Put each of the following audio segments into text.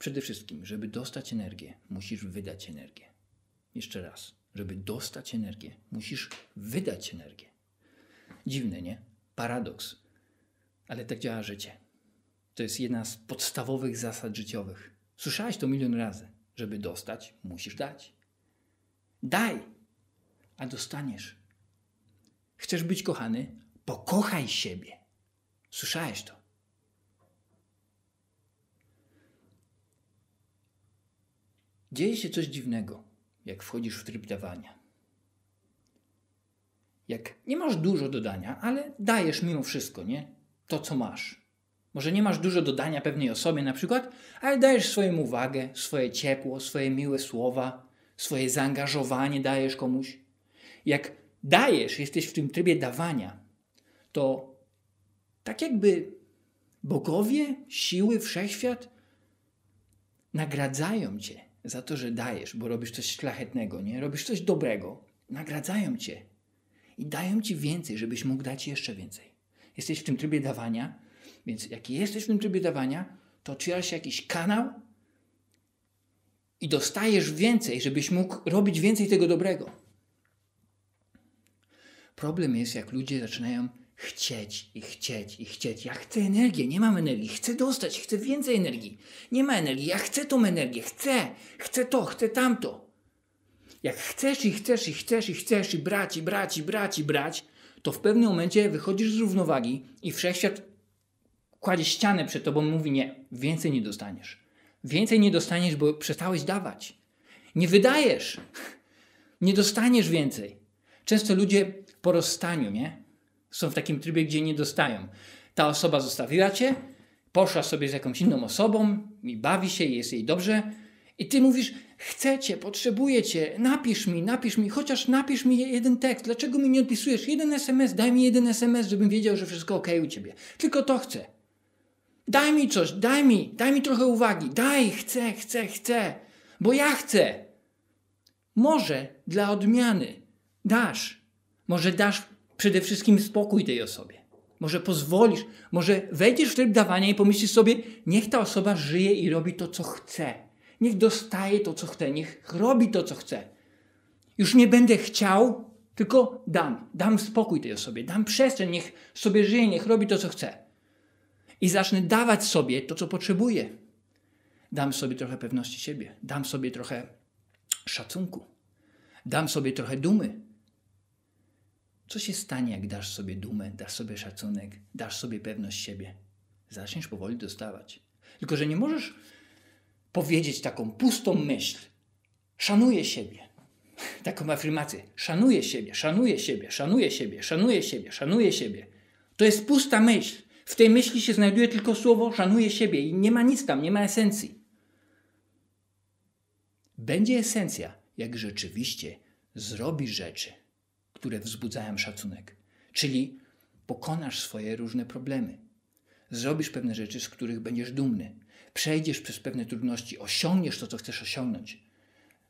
Przede wszystkim, żeby dostać energię, musisz wydać energię. Jeszcze raz, żeby dostać energię, musisz wydać energię. Dziwne, nie? Paradoks. Ale tak działa życie. To jest jedna z podstawowych zasad życiowych. Słyszałeś to milion razy. Żeby dostać, musisz dać. Daj, a dostaniesz. Chcesz być kochany? Pokochaj siebie. Słyszałeś to? Dzieje się coś dziwnego, jak wchodzisz w tryb dawania. Jak nie masz dużo dodania, ale dajesz mimo wszystko, nie? To, co masz. Może nie masz dużo dodania pewnej osobie na przykład, ale dajesz swoją uwagę, swoje ciepło, swoje miłe słowa, swoje zaangażowanie dajesz komuś. Jak dajesz, jesteś w tym trybie dawania, to tak jakby bogowie, siły, wszechświat nagradzają cię za to, że dajesz, bo robisz coś szlachetnego, nie? Robisz coś dobrego. Nagradzają cię. I dają ci więcej, żebyś mógł dać jeszcze więcej. Jesteś w tym trybie dawania, więc jak jesteś w tym trybie dawania, to otwierasz jakiś kanał i dostajesz więcej, żebyś mógł robić więcej tego dobrego. Problem jest, jak ludzie zaczynają chcieć i chcieć i chcieć. Ja chcę energię, nie mam energii, chcę dostać, chcę więcej energii. Nie ma energii, ja chcę tą energię, chcę, chcę to, chcę tamto. Jak chcesz i chcesz i chcesz i chcesz i brać i brać i brać i brać, to w pewnym momencie wychodzisz z równowagi i wszechświat kładzie ścianę przed tobą i mówi nie, więcej nie dostaniesz. Więcej nie dostaniesz, bo przestałeś dawać. Nie wydajesz. Nie dostaniesz więcej. Często ludzie po rozstaniu, nie? Są w takim trybie, gdzie nie dostają. Ta osoba zostawiła cię, poszła sobie z jakąś inną osobą i bawi się, jest jej dobrze. I ty mówisz, chcecie, potrzebujecie, napisz mi, napisz mi, chociaż napisz mi jeden tekst. Dlaczego mi nie odpisujesz? Jeden SMS, daj mi jeden SMS, żebym wiedział, że wszystko ok u ciebie. Tylko to chcę. Daj mi coś, daj mi, daj mi trochę uwagi. Daj, chcę, chcę, chcę, bo ja chcę. Może dla odmiany dasz. Może dasz przede wszystkim spokój tej osobie. Może pozwolisz, może wejdziesz w tryb dawania i pomyślisz sobie, niech ta osoba żyje i robi to, co chce. Niech dostaje to, co chce, niech robi to, co chce. Już nie będę chciał, tylko dam. Dam spokój tej osobie, dam przestrzeń, niech sobie żyje, niech robi to, co chce. I zacznę dawać sobie to, co potrzebuję. Dam sobie trochę pewności siebie, dam sobie trochę szacunku, dam sobie trochę dumy, co się stanie, jak dasz sobie dumę, dasz sobie szacunek, dasz sobie pewność siebie? Zaczniesz powoli dostawać. Tylko, że nie możesz powiedzieć taką pustą myśl. Szanuję siebie. Taką afirmację. Szanuję siebie, szanuję siebie, szanuję siebie, szanuję siebie, szanuję siebie. To jest pusta myśl. W tej myśli się znajduje tylko słowo szanuję siebie i nie ma nic tam, nie ma esencji. Będzie esencja, jak rzeczywiście zrobi rzeczy które wzbudzają szacunek. Czyli pokonasz swoje różne problemy, zrobisz pewne rzeczy, z których będziesz dumny, przejdziesz przez pewne trudności, osiągniesz to, co chcesz osiągnąć,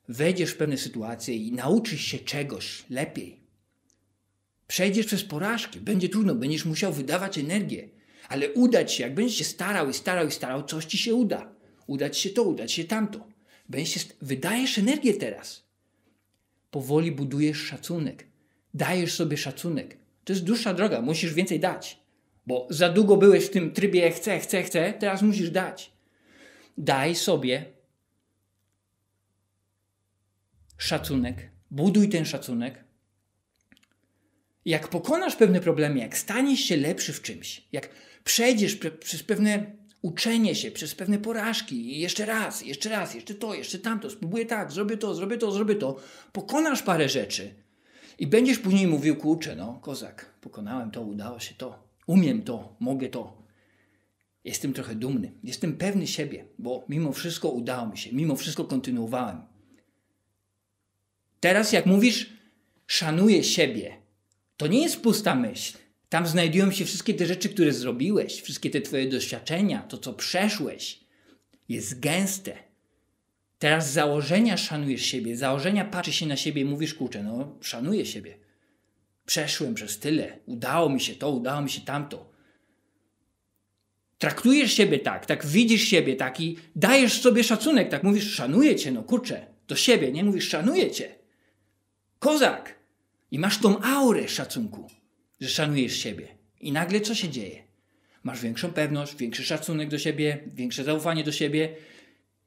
wejdziesz w pewne sytuacje i nauczysz się czegoś lepiej. Przejdziesz przez porażki, będzie trudno, będziesz musiał wydawać energię, ale udać się, jak będziesz się starał i starał i starał, coś ci się uda. Udać się to, udać się tamto. Będziesz się, wydajesz energię teraz. Powoli budujesz szacunek dajesz sobie szacunek. To jest dłuższa droga, musisz więcej dać, bo za długo byłeś w tym trybie chcę, chcę, chcę, teraz musisz dać. Daj sobie szacunek, buduj ten szacunek. Jak pokonasz pewne problemy, jak staniesz się lepszy w czymś, jak przejdziesz pre- przez pewne uczenie się, przez pewne porażki, jeszcze raz, jeszcze raz, jeszcze to, jeszcze tamto, spróbuję tak, zrobię to, zrobię to, zrobię to, pokonasz parę rzeczy – i będziesz później mówił, kurczę, no, kozak, pokonałem to, udało się to, umiem to, mogę to. Jestem trochę dumny, jestem pewny siebie, bo mimo wszystko udało mi się, mimo wszystko kontynuowałem. Teraz, jak mówisz, szanuję siebie, to nie jest pusta myśl. Tam znajdują się wszystkie te rzeczy, które zrobiłeś, wszystkie te Twoje doświadczenia, to co przeszłeś. Jest gęste, Teraz z założenia szanujesz siebie, z założenia patrzysz się na siebie i mówisz, kurczę, no szanuję siebie. Przeszłem przez tyle, udało mi się to, udało mi się tamto. Traktujesz siebie tak, tak widzisz siebie tak i dajesz sobie szacunek, tak mówisz, szanuję cię, no kurczę, do siebie, nie mówisz, szanuję cię. Kozak! I masz tą aurę szacunku, że szanujesz siebie. I nagle co się dzieje? Masz większą pewność, większy szacunek do siebie, większe zaufanie do siebie,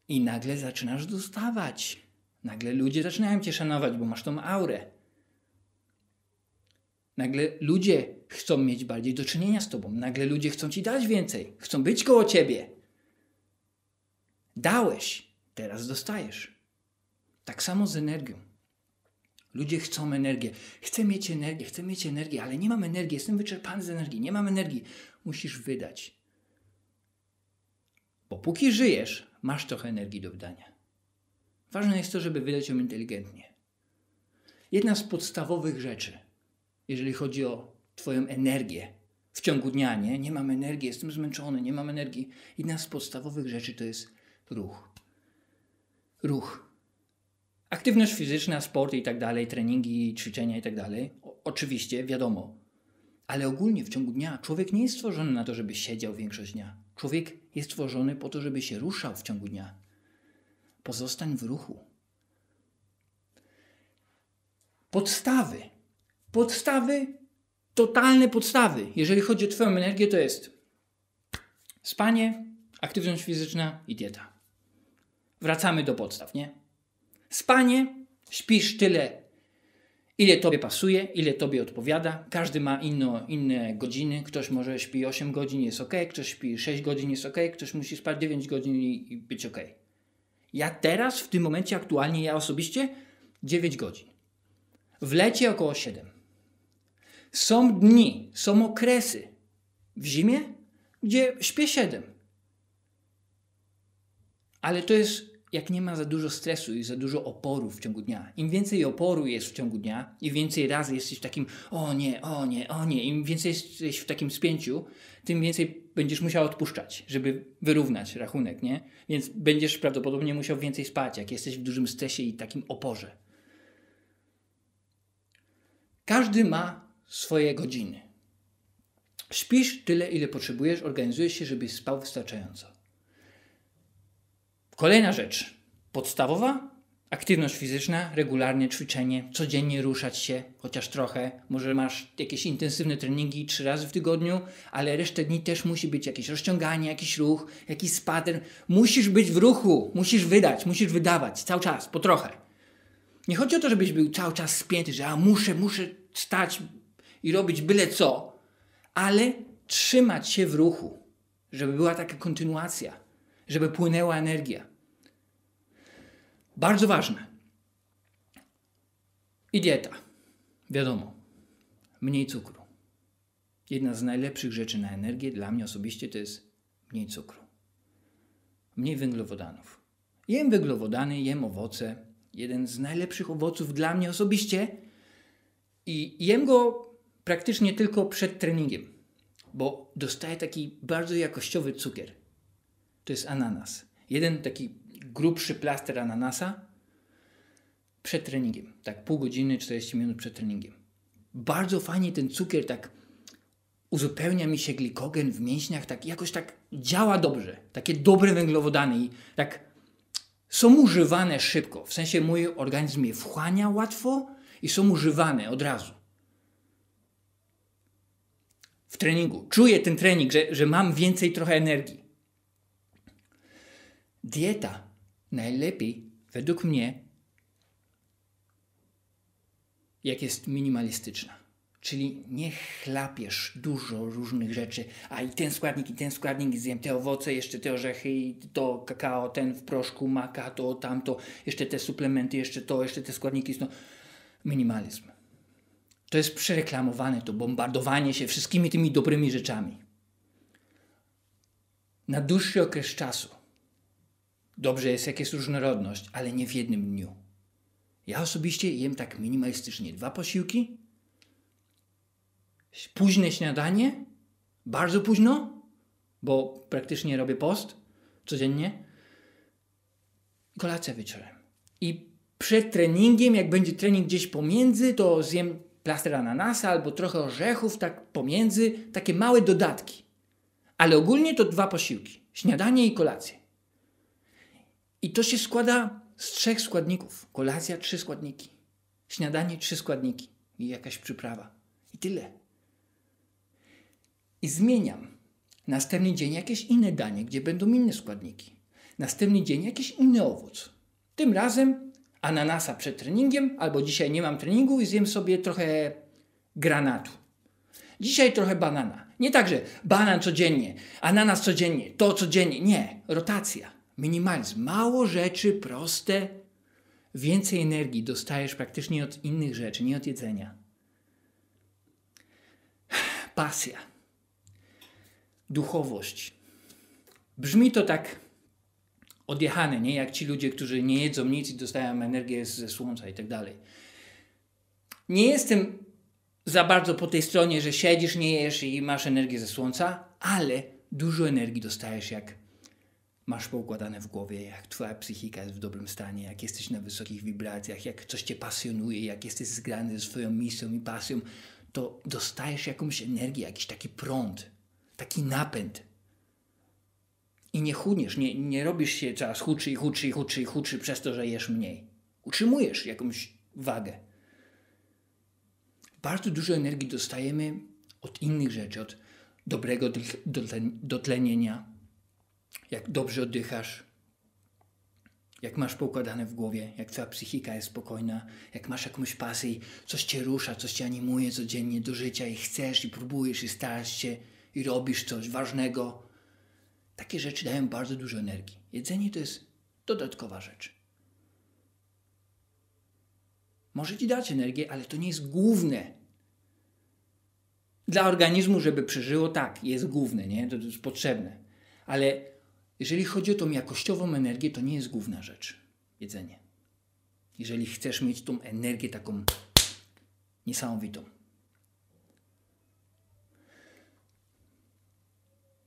i nagle zaczynasz dostawać. Nagle ludzie zaczynają cię szanować, bo masz tą aurę. Nagle ludzie chcą mieć bardziej do czynienia z tobą. Nagle ludzie chcą ci dać więcej, chcą być koło ciebie. Dałeś, teraz dostajesz. Tak samo z energią. Ludzie chcą energię. Chcę mieć energię, chcę mieć energię, ale nie mam energii, jestem wyczerpany z energii, nie mam energii. Musisz wydać. Bo póki żyjesz, masz trochę energii do wydania. Ważne jest to, żeby wydać ją inteligentnie. Jedna z podstawowych rzeczy, jeżeli chodzi o Twoją energię w ciągu dnia, nie, nie mam energii, jestem zmęczony, nie mam energii. Jedna z podstawowych rzeczy to jest ruch. Ruch. Aktywność fizyczna, sport i tak dalej, treningi, ćwiczenia i tak dalej. Oczywiście, wiadomo. Ale ogólnie w ciągu dnia człowiek nie jest stworzony na to, żeby siedział większość dnia. Człowiek jest tworzony po to, żeby się ruszał w ciągu dnia. Pozostań w ruchu. Podstawy. Podstawy, totalne podstawy. Jeżeli chodzi o Twoją energię, to jest spanie, aktywność fizyczna i dieta. Wracamy do podstaw, nie? Spanie, śpisz tyle, Ile tobie pasuje, ile tobie odpowiada. Każdy ma inno, inne godziny. Ktoś może śpi 8 godzin, jest ok, ktoś śpi 6 godzin, jest ok, ktoś musi spać 9 godzin i, i być ok. Ja teraz, w tym momencie, aktualnie, ja osobiście 9 godzin. W lecie około 7. Są dni, są okresy w zimie, gdzie śpię 7. Ale to jest jak nie ma za dużo stresu i za dużo oporu w ciągu dnia. Im więcej oporu jest w ciągu dnia, im więcej razy jesteś w takim o nie, o nie, o nie, im więcej jesteś w takim spięciu, tym więcej będziesz musiał odpuszczać, żeby wyrównać rachunek, nie? Więc będziesz prawdopodobnie musiał więcej spać, jak jesteś w dużym stresie i takim oporze. Każdy ma swoje godziny. Śpisz tyle, ile potrzebujesz, organizujesz się, żebyś spał wystarczająco. Kolejna rzecz, podstawowa, aktywność fizyczna, regularnie ćwiczenie, codziennie ruszać się, chociaż trochę. Może masz jakieś intensywne treningi trzy razy w tygodniu, ale resztę dni też musi być jakieś rozciąganie, jakiś ruch, jakiś spacer. Musisz być w ruchu, musisz wydać, musisz wydawać cały czas, po trochę. Nie chodzi o to, żebyś był cały czas spięty, że a muszę, muszę stać i robić byle co, ale trzymać się w ruchu, żeby była taka kontynuacja żeby płynęła energia. Bardzo ważne. I dieta. Wiadomo, mniej cukru. Jedna z najlepszych rzeczy na energię dla mnie osobiście to jest mniej cukru. Mniej węglowodanów. Jem węglowodany, jem owoce. Jeden z najlepszych owoców dla mnie osobiście. I jem go praktycznie tylko przed treningiem, bo dostaję taki bardzo jakościowy cukier to jest ananas. Jeden taki grubszy plaster ananasa przed treningiem, tak pół godziny, 40 minut przed treningiem. Bardzo fajnie ten cukier tak uzupełnia mi się glikogen w mięśniach, tak jakoś tak działa dobrze. Takie dobre węglowodany i tak są używane szybko. W sensie mój organizm je wchłania łatwo i są używane od razu. W treningu. Czuję ten trening, że, że mam więcej trochę energii. Dieta najlepiej, według mnie, jak jest minimalistyczna. Czyli nie chlapiesz dużo różnych rzeczy, a i ten składnik, i ten składnik, zjem te owoce, jeszcze te orzechy, i to kakao, ten w proszku, maka, to, tamto, jeszcze te suplementy, jeszcze to, jeszcze te składniki. No. Minimalizm. To jest przereklamowane, to bombardowanie się wszystkimi tymi dobrymi rzeczami. Na dłuższy okres czasu Dobrze jest, jak jest różnorodność, ale nie w jednym dniu. Ja osobiście jem tak minimalistycznie. Dwa posiłki, późne śniadanie, bardzo późno, bo praktycznie robię post codziennie, kolacja wieczorem. I przed treningiem, jak będzie trening gdzieś pomiędzy, to zjem plaster ananasa albo trochę orzechów, tak pomiędzy, takie małe dodatki. Ale ogólnie to dwa posiłki: śniadanie i kolację. I to się składa z trzech składników. Kolacja trzy składniki, śniadanie trzy składniki i jakaś przyprawa. I tyle. I zmieniam. Następny dzień jakieś inne danie, gdzie będą inne składniki. Następny dzień jakiś inny owoc. Tym razem ananasa przed treningiem, albo dzisiaj nie mam treningu i zjem sobie trochę granatu. Dzisiaj trochę banana. Nie tak, że banan codziennie, ananas codziennie, to codziennie. Nie, rotacja. Minimalizm. Mało rzeczy, proste. Więcej energii dostajesz praktycznie od innych rzeczy, nie od jedzenia. Pasja. Duchowość. Brzmi to tak odjechane, nie? Jak ci ludzie, którzy nie jedzą nic i dostają energię ze słońca i tak dalej. Nie jestem za bardzo po tej stronie, że siedzisz, nie jesz i masz energię ze słońca, ale dużo energii dostajesz, jak masz poukładane w głowie, jak twoja psychika jest w dobrym stanie, jak jesteś na wysokich wibracjach, jak coś cię pasjonuje, jak jesteś zgrany ze swoją misją i pasją, to dostajesz jakąś energię, jakiś taki prąd, taki napęd. I nie chudniesz, nie, nie robisz się coraz chudszy i chudszy i chudszy i chudszy przez to, że jesz mniej. Utrzymujesz jakąś wagę. Bardzo dużo energii dostajemy od innych rzeczy, od dobrego dotlenienia, jak dobrze oddychasz, jak masz poukładane w głowie, jak twoja psychika jest spokojna, jak masz jakąś pasję, coś cię rusza, coś cię animuje codziennie do życia i chcesz i próbujesz i starasz się i robisz coś ważnego. Takie rzeczy dają bardzo dużo energii. Jedzenie to jest dodatkowa rzecz. Może ci dać energię, ale to nie jest główne. Dla organizmu, żeby przeżyło, tak, jest główne, nie? To, to jest potrzebne. Ale jeżeli chodzi o tą jakościową energię, to nie jest główna rzecz jedzenie. Jeżeli chcesz mieć tą energię taką niesamowitą.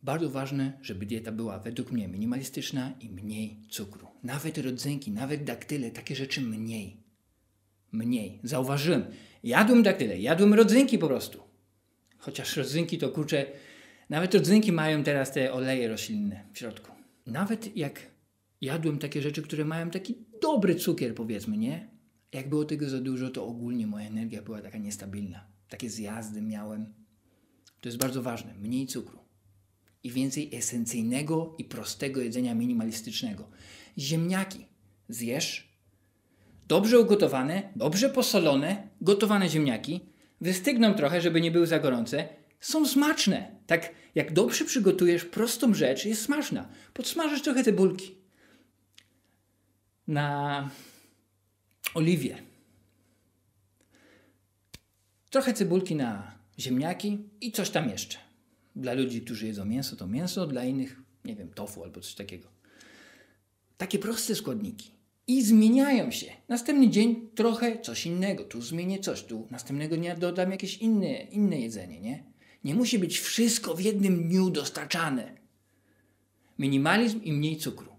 Bardzo ważne, żeby dieta była według mnie minimalistyczna i mniej cukru. Nawet rodzynki, nawet daktyle, takie rzeczy mniej. Mniej. Zauważyłem. Jadłem daktyle, jadłem rodzynki po prostu. Chociaż rodzynki to kurczę, nawet rodzynki mają teraz te oleje roślinne w środku nawet jak jadłem takie rzeczy, które mają taki dobry cukier, powiedzmy, nie? Jak było tego za dużo, to ogólnie moja energia była taka niestabilna. Takie zjazdy miałem. To jest bardzo ważne. Mniej cukru i więcej esencyjnego i prostego jedzenia minimalistycznego. Ziemniaki zjesz, dobrze ugotowane, dobrze posolone, gotowane ziemniaki, wystygną trochę, żeby nie były za gorące, są smaczne. Tak jak dobrze przygotujesz prostą rzecz, jest smaczna. Podsmażysz trochę cebulki na oliwie. Trochę cebulki na ziemniaki i coś tam jeszcze. Dla ludzi, którzy jedzą mięso, to mięso, dla innych, nie wiem, tofu albo coś takiego. Takie proste składniki. I zmieniają się. Następny dzień trochę coś innego. Tu zmienię coś, tu następnego dnia dodam jakieś inne, inne jedzenie, nie? Nie musi być wszystko w jednym dniu dostarczane. Minimalizm i mniej cukru.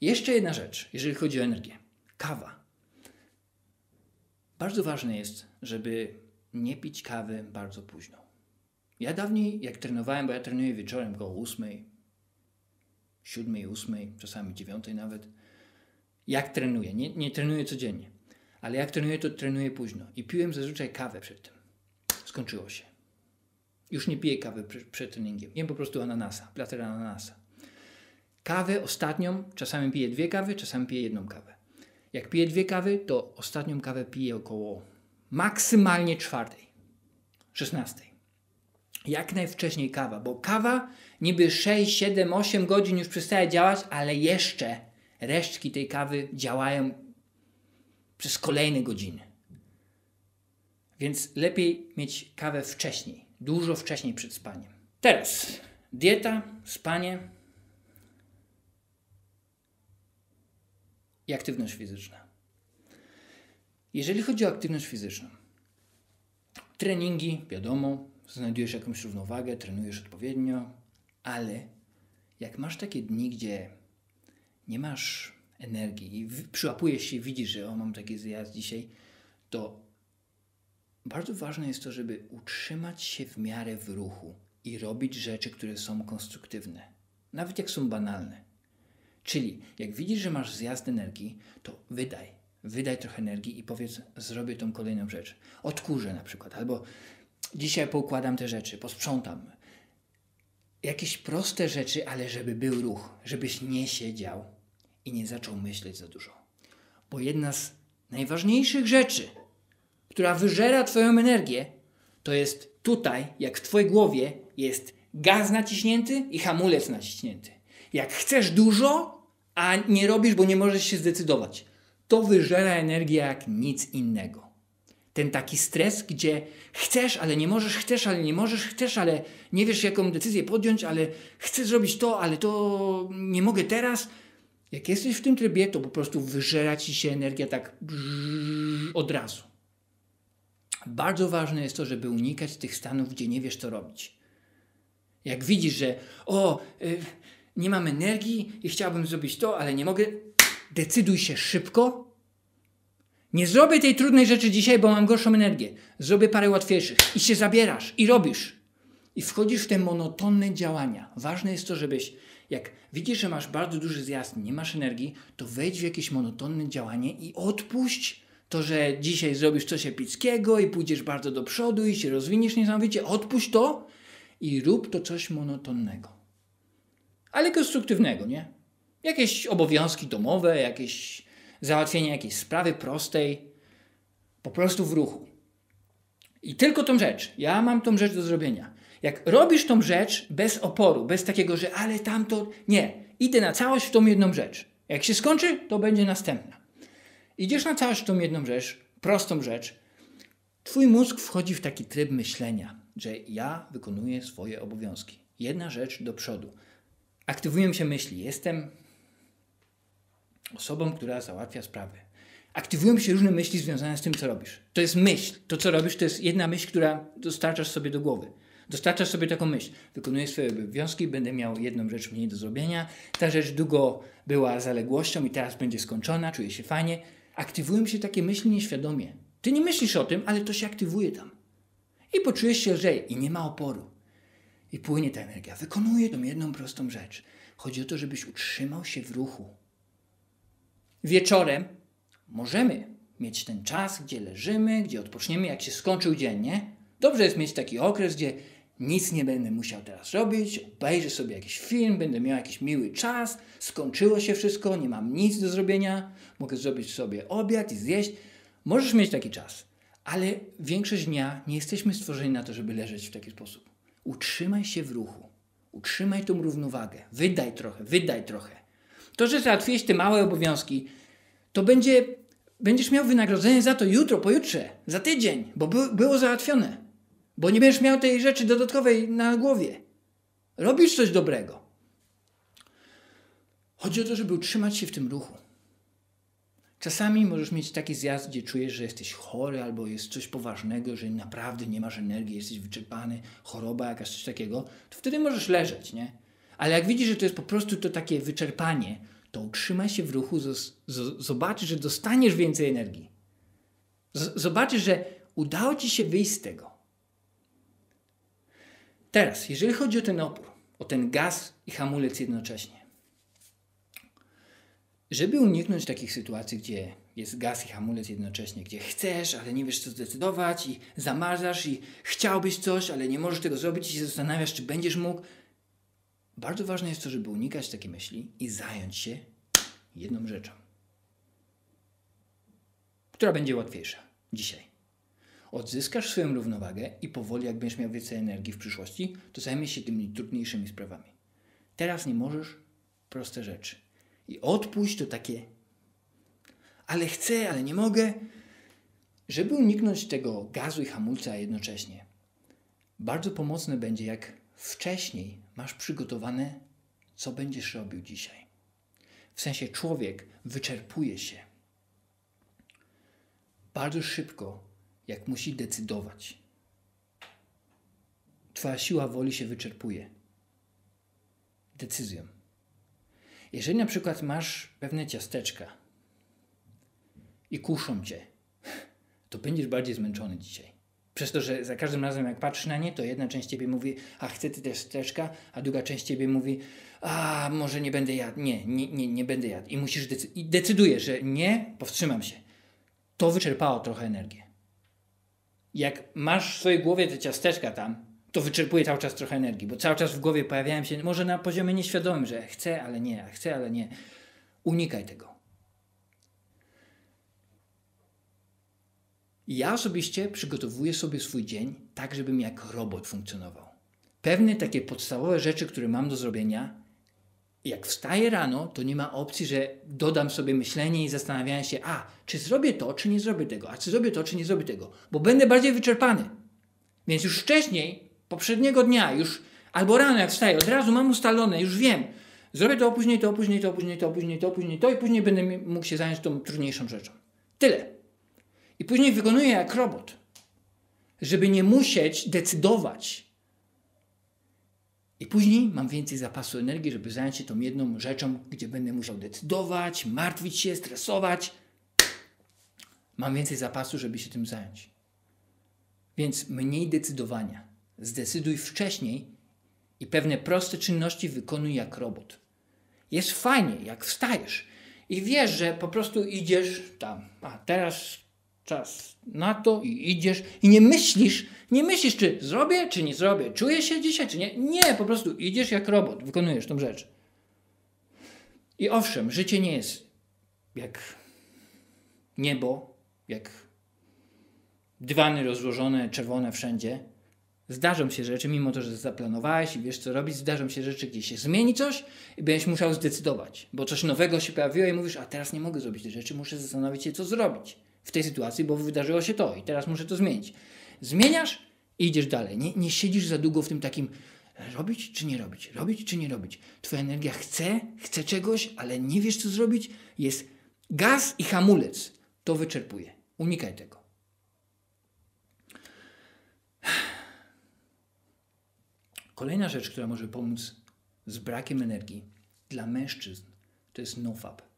Jeszcze jedna rzecz, jeżeli chodzi o energię. Kawa. Bardzo ważne jest, żeby nie pić kawy bardzo późno. Ja dawniej, jak trenowałem, bo ja trenuję wieczorem koło 8, 7, 8, czasami 9 nawet, jak trenuję, nie, nie trenuję codziennie, ale jak trenuję, to trenuję późno i piłem zazwyczaj kawę przed tym. Skończyło się. Już nie piję kawy przed treningiem. Jem po prostu ananasa, platera ananasa. Kawę ostatnią, czasami piję dwie kawy, czasami piję jedną kawę. Jak piję dwie kawy, to ostatnią kawę piję około maksymalnie czwartej, szesnastej. Jak najwcześniej kawa, bo kawa niby 6, 7, 8 godzin już przestaje działać, ale jeszcze resztki tej kawy działają przez kolejne godziny. Więc lepiej mieć kawę wcześniej dużo wcześniej przed spaniem. Teraz dieta, spanie i aktywność fizyczna. Jeżeli chodzi o aktywność fizyczną, treningi, wiadomo, znajdujesz jakąś równowagę, trenujesz odpowiednio, ale jak masz takie dni, gdzie nie masz energii i przyłapujesz się i widzisz, że o, mam taki zjazd dzisiaj, to bardzo ważne jest to, żeby utrzymać się w miarę w ruchu i robić rzeczy, które są konstruktywne, nawet jak są banalne. Czyli jak widzisz, że masz zjazd energii, to wydaj, wydaj trochę energii i powiedz, zrobię tą kolejną rzecz. Odkurzę na przykład, albo dzisiaj poukładam te rzeczy, posprzątam. Jakieś proste rzeczy, ale żeby był ruch, żebyś nie siedział i nie zaczął myśleć za dużo. Bo jedna z najważniejszych rzeczy, która wyżera Twoją energię, to jest tutaj, jak w Twojej głowie, jest gaz naciśnięty i hamulec naciśnięty. Jak chcesz dużo, a nie robisz, bo nie możesz się zdecydować, to wyżera energię jak nic innego. Ten taki stres, gdzie chcesz, ale nie możesz, chcesz, ale nie możesz, chcesz, ale nie wiesz, jaką decyzję podjąć, ale chcesz zrobić to, ale to nie mogę teraz. Jak jesteś w tym trybie, to po prostu wyżera ci się energia tak od razu. Bardzo ważne jest to, żeby unikać tych stanów, gdzie nie wiesz, co robić. Jak widzisz, że o, y, nie mam energii i chciałbym zrobić to, ale nie mogę, decyduj się szybko. Nie zrobię tej trudnej rzeczy dzisiaj, bo mam gorszą energię. Zrobię parę łatwiejszych i się zabierasz i robisz. I wchodzisz w te monotonne działania. Ważne jest to, żebyś, jak widzisz, że masz bardzo duży zjazd, nie masz energii, to wejdź w jakieś monotonne działanie i odpuść to, że dzisiaj zrobisz coś epickiego i pójdziesz bardzo do przodu i się rozwiniesz niesamowicie, odpuść to i rób to coś monotonnego. Ale konstruktywnego, nie? Jakieś obowiązki domowe, jakieś załatwienie jakiejś sprawy prostej, po prostu w ruchu. I tylko tą rzecz. Ja mam tą rzecz do zrobienia. Jak robisz tą rzecz bez oporu, bez takiego, że ale tamto. Nie, idę na całość w tą jedną rzecz. Jak się skończy, to będzie następna. Idziesz na tą jedną rzecz, prostą rzecz. Twój mózg wchodzi w taki tryb myślenia, że ja wykonuję swoje obowiązki. Jedna rzecz do przodu. Aktywują się myśli. Jestem osobą, która załatwia sprawy. Aktywują się różne myśli związane z tym, co robisz. To jest myśl. To, co robisz, to jest jedna myśl, która dostarczasz sobie do głowy. Dostarczasz sobie taką myśl. Wykonuję swoje obowiązki, będę miał jedną rzecz mniej do zrobienia. Ta rzecz długo była zaległością i teraz będzie skończona, czuję się fajnie aktywują się takie myśli nieświadomie. Ty nie myślisz o tym, ale to się aktywuje tam. I poczujesz się lżej i nie ma oporu. I płynie ta energia. Wykonuje tą jedną prostą rzecz. Chodzi o to, żebyś utrzymał się w ruchu. Wieczorem możemy mieć ten czas, gdzie leżymy, gdzie odpoczniemy, jak się skończył dzień, nie? Dobrze jest mieć taki okres, gdzie nic nie będę musiał teraz robić, obejrzę sobie jakiś film, będę miał jakiś miły czas, skończyło się wszystko, nie mam nic do zrobienia, mogę zrobić sobie obiad i zjeść. Możesz mieć taki czas, ale większość dnia nie jesteśmy stworzeni na to, żeby leżeć w taki sposób. Utrzymaj się w ruchu, utrzymaj tą równowagę, wydaj trochę, wydaj trochę. To, że załatwiłeś te małe obowiązki, to będzie, będziesz miał wynagrodzenie za to jutro, pojutrze, za tydzień, bo by, było załatwione bo nie będziesz miał tej rzeczy dodatkowej na głowie. Robisz coś dobrego. Chodzi o to, żeby utrzymać się w tym ruchu. Czasami możesz mieć taki zjazd, gdzie czujesz, że jesteś chory albo jest coś poważnego, że naprawdę nie masz energii, jesteś wyczerpany, choroba jakaś, coś takiego, to wtedy możesz leżeć, nie? Ale jak widzisz, że to jest po prostu to takie wyczerpanie, to utrzymaj się w ruchu, zobaczysz, że dostaniesz więcej energii. Z zobaczysz, że udało ci się wyjść z tego. Teraz, jeżeli chodzi o ten opór, o ten gaz i hamulec jednocześnie. Żeby uniknąć takich sytuacji, gdzie jest gaz i hamulec jednocześnie, gdzie chcesz, ale nie wiesz co zdecydować i zamarzasz i chciałbyś coś, ale nie możesz tego zrobić i się zastanawiasz, czy będziesz mógł. Bardzo ważne jest to, żeby unikać takiej myśli i zająć się jedną rzeczą, która będzie łatwiejsza dzisiaj. Odzyskasz swoją równowagę i powoli, jak będziesz miał więcej energii w przyszłości, to zajmiesz się tymi trudniejszymi sprawami. Teraz nie możesz, proste rzeczy. I odpuść to takie, ale chcę, ale nie mogę. Żeby uniknąć tego gazu i hamulca jednocześnie, bardzo pomocne będzie, jak wcześniej masz przygotowane, co będziesz robił dzisiaj. W sensie człowiek wyczerpuje się. Bardzo szybko jak musi decydować. Twoja siła woli się wyczerpuje decyzją. Jeżeli na przykład masz pewne ciasteczka i kuszą cię, to będziesz bardziej zmęczony dzisiaj. Przez to, że za każdym razem jak patrzysz na nie, to jedna część ciebie mówi, a chcę ty też ciasteczka, a druga część ciebie mówi, a może nie będę jadł, nie, nie, nie, nie będę jadł. I musisz decy i decydujesz, że nie, powstrzymam się. To wyczerpało trochę energię jak masz w swojej głowie te ciasteczka tam, to wyczerpuje cały czas trochę energii, bo cały czas w głowie pojawiają się, może na poziomie nieświadomym, że chcę, ale nie, chcę, ale nie. Unikaj tego. Ja osobiście przygotowuję sobie swój dzień tak, żebym jak robot funkcjonował. Pewne takie podstawowe rzeczy, które mam do zrobienia, jak wstaję rano, to nie ma opcji, że dodam sobie myślenie i zastanawiam się, a czy zrobię to, czy nie zrobię tego, a czy zrobię to, czy nie zrobię tego, bo będę bardziej wyczerpany. Więc już wcześniej, poprzedniego dnia, już albo rano jak wstaję, od razu mam ustalone, już wiem, zrobię to później, to później, to później, to później, to później, to i później będę mógł się zająć tą trudniejszą rzeczą. Tyle. I później wykonuję jak robot, żeby nie musieć decydować, i później mam więcej zapasu energii, żeby zająć się tą jedną rzeczą, gdzie będę musiał decydować, martwić się, stresować. Mam więcej zapasu, żeby się tym zająć. Więc mniej decydowania. Zdecyduj wcześniej i pewne proste czynności wykonuj jak robot. Jest fajnie, jak wstajesz i wiesz, że po prostu idziesz tam. A teraz czas na to i idziesz i nie myślisz, nie myślisz, czy zrobię, czy nie zrobię, czuję się dzisiaj, czy nie. Nie, po prostu idziesz jak robot, wykonujesz tą rzecz. I owszem, życie nie jest jak niebo, jak dywany rozłożone, czerwone wszędzie. Zdarzą się rzeczy, mimo to, że zaplanowałeś i wiesz, co robić, zdarzą się rzeczy, gdzie się zmieni coś i będziesz musiał zdecydować, bo coś nowego się pojawiło i mówisz, a teraz nie mogę zrobić tej rzeczy, muszę zastanowić się, co zrobić w tej sytuacji, bo wydarzyło się to i teraz muszę to zmienić. Zmieniasz i idziesz dalej. Nie, nie siedzisz za długo w tym takim robić czy nie robić, robić czy nie robić. Twoja energia chce, chce czegoś, ale nie wiesz co zrobić. Jest gaz i hamulec. To wyczerpuje. Unikaj tego. Kolejna rzecz, która może pomóc z brakiem energii dla mężczyzn, to jest nofap.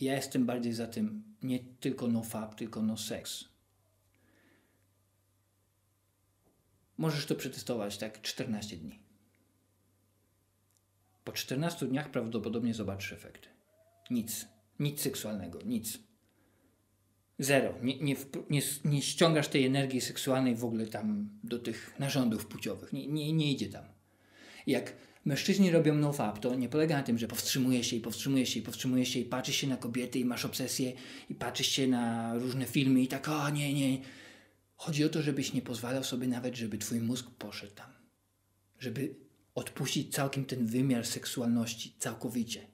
Ja jestem bardziej za tym nie tylko no fab, tylko no seks. Możesz to przetestować tak 14 dni. Po 14 dniach prawdopodobnie zobaczysz efekty. Nic. Nic seksualnego. Nic. Zero. Nie, nie, nie, nie ściągasz tej energii seksualnej w ogóle tam do tych narządów płciowych. Nie, nie, nie idzie tam. Jak Mężczyźni robią no-fab, to nie polega na tym, że powstrzymuje się i powstrzymuje się i powstrzymuje się i patrzy się na kobiety i masz obsesję i patrzy się na różne filmy i tak, o nie, nie. Chodzi o to, żebyś nie pozwalał sobie nawet, żeby twój mózg poszedł tam. Żeby odpuścić całkiem ten wymiar seksualności całkowicie.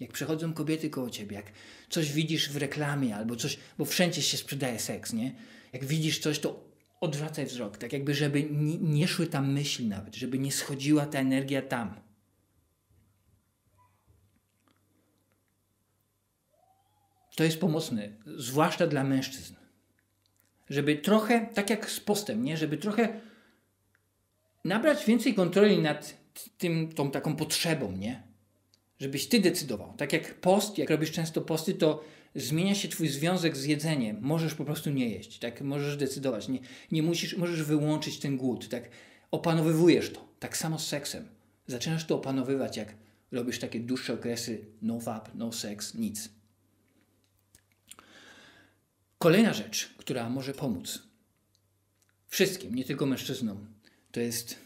Jak przechodzą kobiety koło ciebie, jak coś widzisz w reklamie albo coś, bo wszędzie się sprzedaje seks, nie? Jak widzisz coś, to odwracaj wzrok, tak jakby, żeby nie szły tam myśli nawet, żeby nie schodziła ta energia tam. To jest pomocne, zwłaszcza dla mężczyzn. Żeby trochę, tak jak z postem, nie? żeby trochę nabrać więcej kontroli nad tym, tą taką potrzebą, nie? żebyś ty decydował. Tak jak post, jak robisz często posty, to zmienia się twój związek z jedzeniem. Możesz po prostu nie jeść, tak? Możesz decydować. Nie, nie musisz, możesz wyłączyć ten głód, tak? Opanowywujesz to. Tak samo z seksem. Zaczynasz to opanowywać, jak robisz takie dłuższe okresy no vap, no sex, nic. Kolejna rzecz, która może pomóc wszystkim, nie tylko mężczyznom, to jest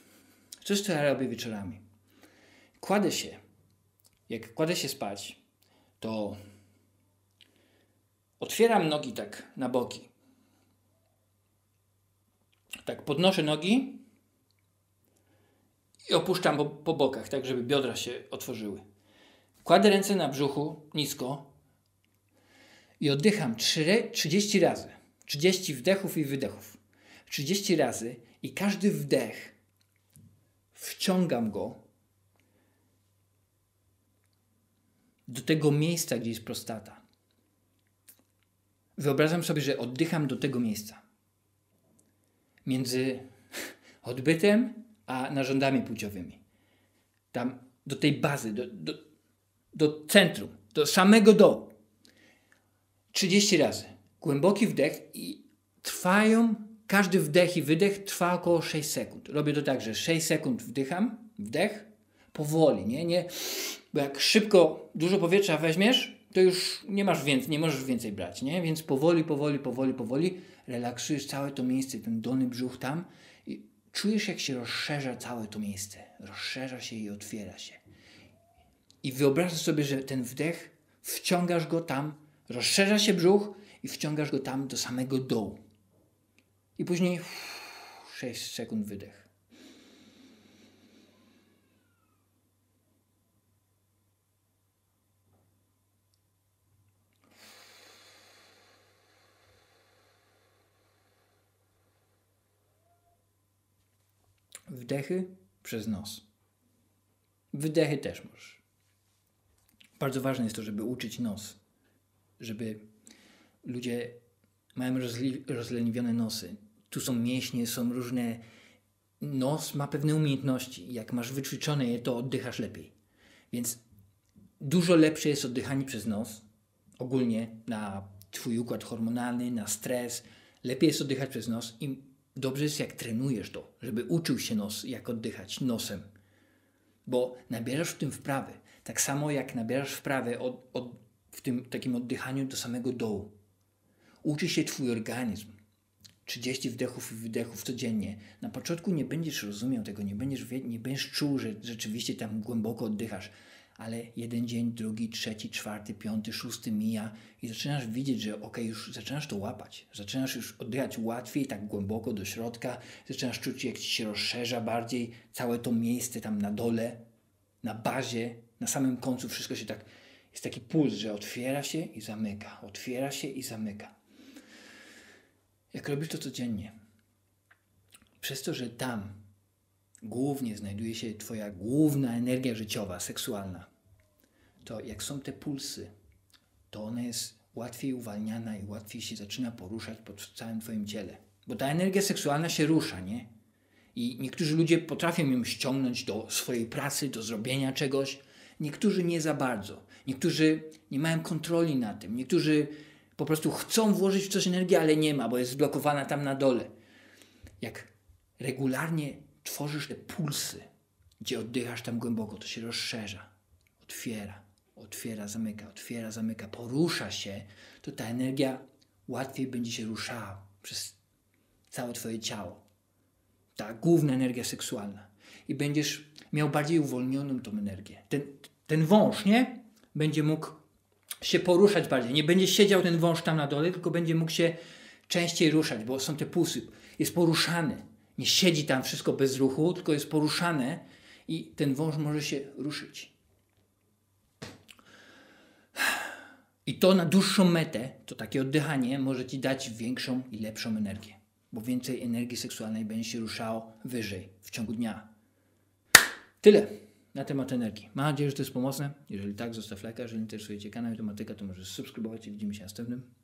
coś, co ja robię wieczorami. Kładę się jak kładę się spać, to otwieram nogi tak na boki. Tak, podnoszę nogi i opuszczam po, po bokach, tak żeby biodra się otworzyły. Kładę ręce na brzuchu nisko i oddycham 3, 30 razy. 30 wdechów i wydechów. 30 razy i każdy wdech wciągam go do tego miejsca, gdzie jest prostata. Wyobrażam sobie, że oddycham do tego miejsca. Między odbytem a narządami płciowymi. Tam do tej bazy, do, do, do centrum, do samego dołu. 30 razy. Głęboki wdech i trwają, każdy wdech i wydech trwa około 6 sekund. Robię to tak, że 6 sekund wdycham, wdech, powoli, nie? nie? Bo jak szybko dużo powietrza weźmiesz, to już nie masz więcej, nie możesz więcej brać, nie? Więc powoli, powoli, powoli, powoli relaksujesz całe to miejsce, ten dolny brzuch tam i czujesz jak się rozszerza całe to miejsce. Rozszerza się i otwiera się. I wyobraź sobie, że ten wdech, wciągasz go tam, rozszerza się brzuch i wciągasz go tam do samego dołu. I później 6 sekund wydech. wdechy przez nos. Wydechy też możesz. Bardzo ważne jest to, żeby uczyć nos, żeby ludzie mają rozleniwione nosy. Tu są mięśnie, są różne. Nos ma pewne umiejętności. Jak masz wyćwiczone je, to oddychasz lepiej. Więc dużo lepsze jest oddychanie przez nos, ogólnie na Twój układ hormonalny, na stres. Lepiej jest oddychać przez nos. Dobrze jest, jak trenujesz to, żeby uczył się nos, jak oddychać nosem, bo nabierasz w tym wprawy. Tak samo jak nabierasz wprawy od, od, w tym takim oddychaniu do samego dołu. Uczy się Twój organizm. 30 wdechów i wydechów codziennie. Na początku nie będziesz rozumiał tego, nie będziesz, nie będziesz czuł, że rzeczywiście tam głęboko oddychasz, ale jeden dzień, drugi, trzeci, czwarty, piąty, szósty mija i zaczynasz widzieć, że ok, już zaczynasz to łapać, zaczynasz już oddychać łatwiej, tak głęboko do środka, zaczynasz czuć, jak ci się rozszerza bardziej całe to miejsce tam na dole, na bazie, na samym końcu wszystko się tak, jest taki puls, że otwiera się i zamyka, otwiera się i zamyka. Jak robisz to codziennie, przez to, że tam głównie znajduje się Twoja główna energia życiowa, seksualna, to jak są te pulsy, to ona jest łatwiej uwalniana i łatwiej się zaczyna poruszać po całym Twoim ciele. Bo ta energia seksualna się rusza, nie? I niektórzy ludzie potrafią ją ściągnąć do swojej pracy, do zrobienia czegoś. Niektórzy nie za bardzo. Niektórzy nie mają kontroli nad tym. Niektórzy po prostu chcą włożyć w coś energię, ale nie ma, bo jest zblokowana tam na dole. Jak regularnie tworzysz te pulsy, gdzie oddychasz tam głęboko, to się rozszerza, otwiera, otwiera, zamyka, otwiera, zamyka, porusza się, to ta energia łatwiej będzie się ruszała przez całe Twoje ciało. Ta główna energia seksualna. I będziesz miał bardziej uwolnioną tą energię. Ten, ten wąż, nie? Będzie mógł się poruszać bardziej. Nie będzie siedział ten wąż tam na dole, tylko będzie mógł się częściej ruszać, bo są te pulsy. Jest poruszany nie siedzi tam wszystko bez ruchu, tylko jest poruszane i ten wąż może się ruszyć. I to na dłuższą metę, to takie oddychanie może ci dać większą i lepszą energię, bo więcej energii seksualnej będzie się ruszało wyżej w ciągu dnia. Tyle na temat energii. Mam nadzieję, że to jest pomocne. Jeżeli tak, zostaw lajka. Jeżeli interesuje Cię kanał i tematyka, to możesz subskrybować i widzimy się następnym.